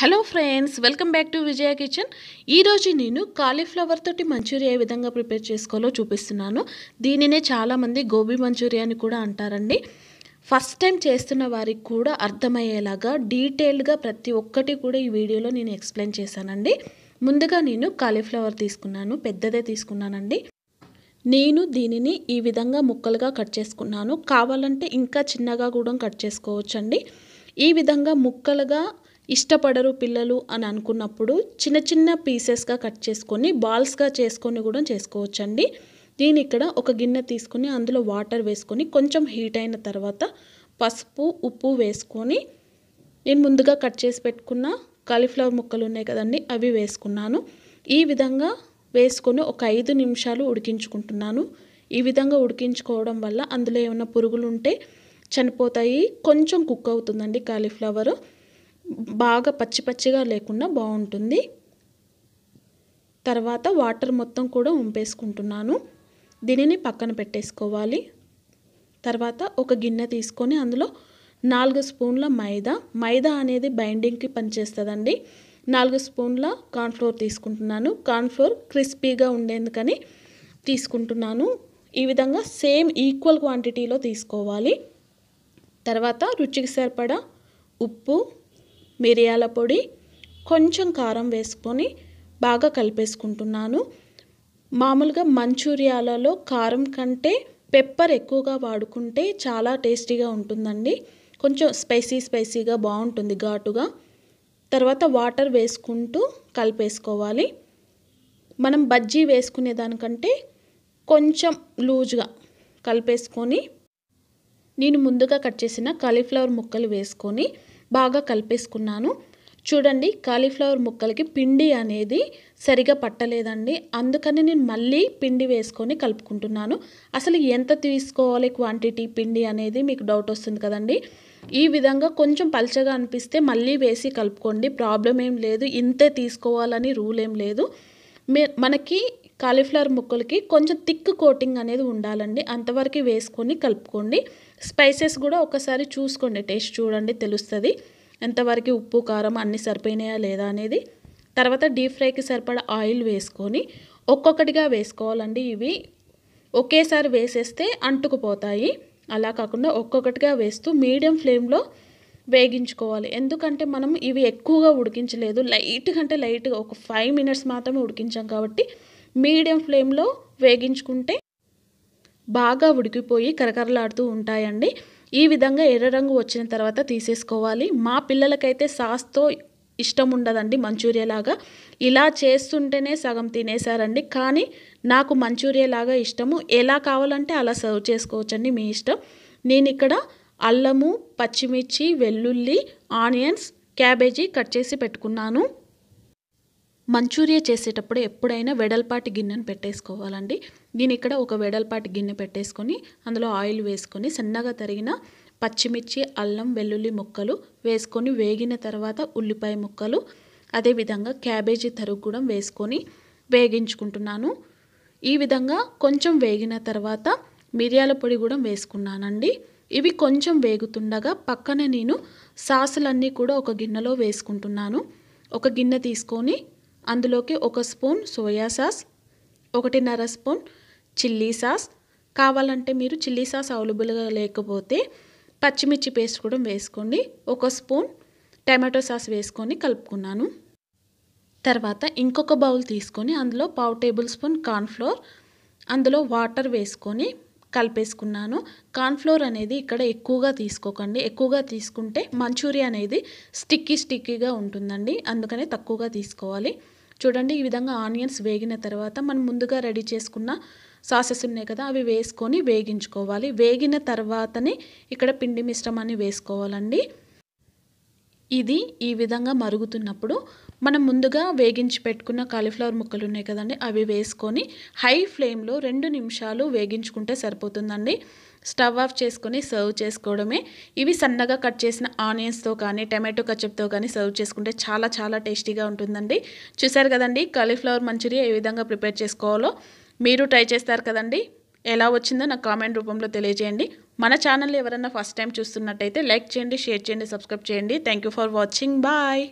hello friends welcome back to Vijaya kitchen ఈరోజు నేను cauliflower తోటి మంచూరియా ఏ విధంగా ప్రిపేర్ చేసుకోవాలో చూపిస్తున్నాను దీనినే చాలామంది గోబీ మంచూరియా అని కూడా అంటారండి ఫస్ట్ టైం చేస్తున్న వారికి కూడా అర్థమయ్యేలాగా డీటెయిల్డ్గా ప్రతి ఒక్కటి కూడా ఈ వీడియోలో నేను ఎక్స్ప్లెయిన్ చేశానండి ముందుగా నేను కాలీఫ్లవర్ తీసుకున్నాను పెద్దదే తీసుకున్నానండి నేను దీనిని ఈ విధంగా ముక్కలుగా కట్ చేసుకున్నాను కావాలంటే ఇంకా చిన్నగా కూడా కట్ చేసుకోవచ్చండి ఈ విధంగా ముక్కలుగా ఇష్టపడరు పిల్లలు అని అనుకున్నప్పుడు చిన్న చిన్న పీసెస్గా కట్ చేసుకొని బాల్స్గా చేసుకొని కూడా చేసుకోవచ్చండి దీని ఇక్కడ ఒక గిన్నె తీసుకుని అందులో వాటర్ వేసుకొని కొంచెం హీట్ అయిన తర్వాత పసుపు ఉప్పు వేసుకొని నేను ముందుగా కట్ చేసి పెట్టుకున్న కాలీఫ్లవర్ ముక్కలు ఉన్నాయి కదండి అవి వేసుకున్నాను ఈ విధంగా వేసుకొని ఒక ఐదు నిమిషాలు ఉడికించుకుంటున్నాను ఈ విధంగా ఉడికించుకోవడం వల్ల అందులో ఏమైనా పురుగులు ఉంటే చనిపోతాయి కొంచెం కుక్ అవుతుందండి కాలీఫ్లవరు బాగా పచ్చి పచ్చిగా లేకుండా బాగుంటుంది తర్వాత వాటర్ మొత్తం కూడా ఉంపేసుకుంటున్నాను దీనిని పక్కన పెట్టేసుకోవాలి తర్వాత ఒక గిన్నె తీసుకొని అందులో నాలుగు స్పూన్ల మైదా మైదా అనేది బైండింగ్కి పనిచేస్తుందండి నాలుగు స్పూన్ల కార్న్ఫ్లోర్ తీసుకుంటున్నాను కార్న్ఫ్లోర్ క్రిస్పీగా ఉండేందుకని తీసుకుంటున్నాను ఈ విధంగా సేమ్ ఈక్వల్ క్వాంటిటీలో తీసుకోవాలి తర్వాత రుచికి సరిపడా ఉప్పు మిరియాల పొడి కొంచెం కారం వేసుకొని బాగా కలిపేసుకుంటున్నాను మామూలుగా మంచూరియాలలో కారం కంటే పెప్పర్ ఎక్కువగా వాడుకుంటే చాలా టేస్టీగా ఉంటుందండి కొంచెం స్పైసీ స్పైసీగా బాగుంటుంది ఘాటుగా తర్వాత వాటర్ వేసుకుంటూ కలిపేసుకోవాలి మనం బజ్జీ వేసుకునే దానికంటే కొంచెం లూజ్గా కలిపేసుకొని నేను ముందుగా కట్ చేసిన కాలీఫ్లవర్ ముక్కలు వేసుకొని బాగా కలిపేసుకున్నాను చూడండి కాలీఫ్లవర్ ముక్కలకి పిండి అనేది సరిగా పట్టలేదండి అందుకని నేను మళ్ళీ పిండి వేసుకొని కలుపుకుంటున్నాను అసలు ఎంత తీసుకోవాలి క్వాంటిటీ పిండి అనేది మీకు డౌట్ వస్తుంది కదండి ఈ విధంగా కొంచెం పలచగా అనిపిస్తే మళ్ళీ వేసి కలుపుకోండి ప్రాబ్లం ఏం లేదు ఇంతే తీసుకోవాలని రూల్ ఏం లేదు మనకి కాలీఫ్లవర్ ముక్కలకి కొంచెం థిక్ కోటింగ్ అనేది ఉండాలండి అంతవరకు వేసుకొని కలుపుకోండి స్పైసెస్ కూడా ఒకసారి చూసుకోండి టేస్ట్ చూడండి తెలుస్తుంది ఎంతవరకు ఉప్పు కారం అన్నీ సరిపోయినాయా లేదా అనేది తర్వాత డీప్ ఫ్రైకి సరిపడా ఆయిల్ వేసుకొని ఒక్కొక్కటిగా వేసుకోవాలండి ఇవి ఒకేసారి వేసేస్తే అంటుకుపోతాయి అలా కాకుండా ఒక్కొక్కటిగా వేస్తూ మీడియం ఫ్లేమ్లో వేగించుకోవాలి ఎందుకంటే మనం ఇవి ఎక్కువగా ఉడికించలేదు లైట్ కంటే లైట్గా ఒక ఫైవ్ మినిట్స్ మాత్రమే ఉడికించాం కాబట్టి మీడియం ఫ్లేమ్లో వేగించుకుంటే బాగా ఉడికిపోయి కరకరలాడుతూ ఉంటాయండి ఈ విధంగా ఎర్ర రంగు వచ్చిన తర్వాత తీసేసుకోవాలి మా పిల్లలకైతే సాస్తో ఇష్టం ఉండదండి మంచూరియా లాగా ఇలా చేస్తుంటేనే సగం తినేశారండి కానీ నాకు మంచూరియా లాగా ఇష్టము ఎలా కావాలంటే అలా సర్వ్ చేసుకోవచ్చండి మీ ఇష్టం నేను ఇక్కడ అల్లము పచ్చిమిర్చి వెల్లుల్లి ఆనియన్స్ క్యాబేజీ కట్ చేసి పెట్టుకున్నాను మంచూరియా చేసేటప్పుడు ఎప్పుడైనా వెడల్పాటి గిన్నెను పెట్టేసుకోవాలండి నేను ఇక్కడ ఒక వెడల్పాటి గిన్నె పెట్టేసుకొని అందులో ఆయిల్ వేసుకొని సన్నగా తరిగిన పచ్చిమిర్చి అల్లం వెల్లుల్లి ముక్కలు వేసుకొని వేగిన తర్వాత ఉల్లిపాయ ముక్కలు అదేవిధంగా క్యాబేజీ తరుగు కూడా వేసుకొని వేగించుకుంటున్నాను ఈ విధంగా కొంచెం వేగిన తర్వాత మిరియాల పొడి కూడా వేసుకున్నానండి ఇవి కొంచెం వేగుతుండగా పక్కన నేను సాసులన్నీ కూడా ఒక గిన్నెలో వేసుకుంటున్నాను ఒక గిన్నె తీసుకొని అందులోకి ఒక స్పూన్ సోయా సాస్ ఒకటిన్నర స్పూన్ చిల్లీ సాస్ కావాలంటే మీరు చిల్లీ సాస్ అవైలబుల్గా లేకపోతే పచ్చిమిర్చి పేస్ట్ కూడా వేసుకోండి ఒక స్పూన్ టమాటో సాస్ వేసుకొని కలుపుకున్నాను తర్వాత ఇంకొక బౌల్ తీసుకొని అందులో పావు టేబుల్ స్పూన్ కార్న్ఫ్లోర్ అందులో వాటర్ వేసుకొని కలిపేసుకున్నాను కార్న్ఫ్లోర్ అనేది ఇక్కడ ఎక్కువగా తీసుకోకండి ఎక్కువగా తీసుకుంటే మంచూరియా అనేది స్టిక్కీ స్టిక్కీగా ఉంటుందండి అందుకనే తక్కువగా తీసుకోవాలి చూడండి ఈ విధంగా ఆనియన్స్ వేగిన తర్వాత మనం ముందుగా రెడీ చేసుకున్న సాసెస్ ఉన్నాయి కదా అవి వేసుకొని వేగించుకోవాలి వేగిన తర్వాతనే ఇక్కడ పిండి మిశ్రమాన్ని వేసుకోవాలండి ఇది ఈ విధంగా మరుగుతున్నప్పుడు మనం ముందుగా వేగించి పెట్టుకున్న కాలీఫ్లవర్ ముక్కలు ఉన్నాయి కదండి అవి వేసుకొని హై ఫ్లేమ్లో రెండు నిమిషాలు వేగించుకుంటే సరిపోతుందండి స్టవ్ ఆఫ్ చేసుకొని సర్వ్ చేసుకోవడమే ఇవి సన్నగా కట్ చేసిన ఆనియన్స్తో కానీ టమాటో కచ్చప్తో కానీ సర్వ్ చేసుకుంటే చాలా చాలా టేస్టీగా ఉంటుందండి చూసారు కదండి కాలీఫ్లవర్ మంచూరియా ఏ విధంగా ప్రిపేర్ చేసుకోవాలో మీరు ట్రై చేస్తారు కదండి ఎలా వచ్చిందో నాకు కామెంట్ రూపంలో తెలియజేయండి మన ఛానల్ ఎవరైనా ఫస్ట్ టైం చూస్తున్నట్టయితే లైక్ చేయండి షేర్ చేయండి సబ్స్క్రైబ్ చేయండి థ్యాంక్ ఫర్ వాచింగ్ బాయ్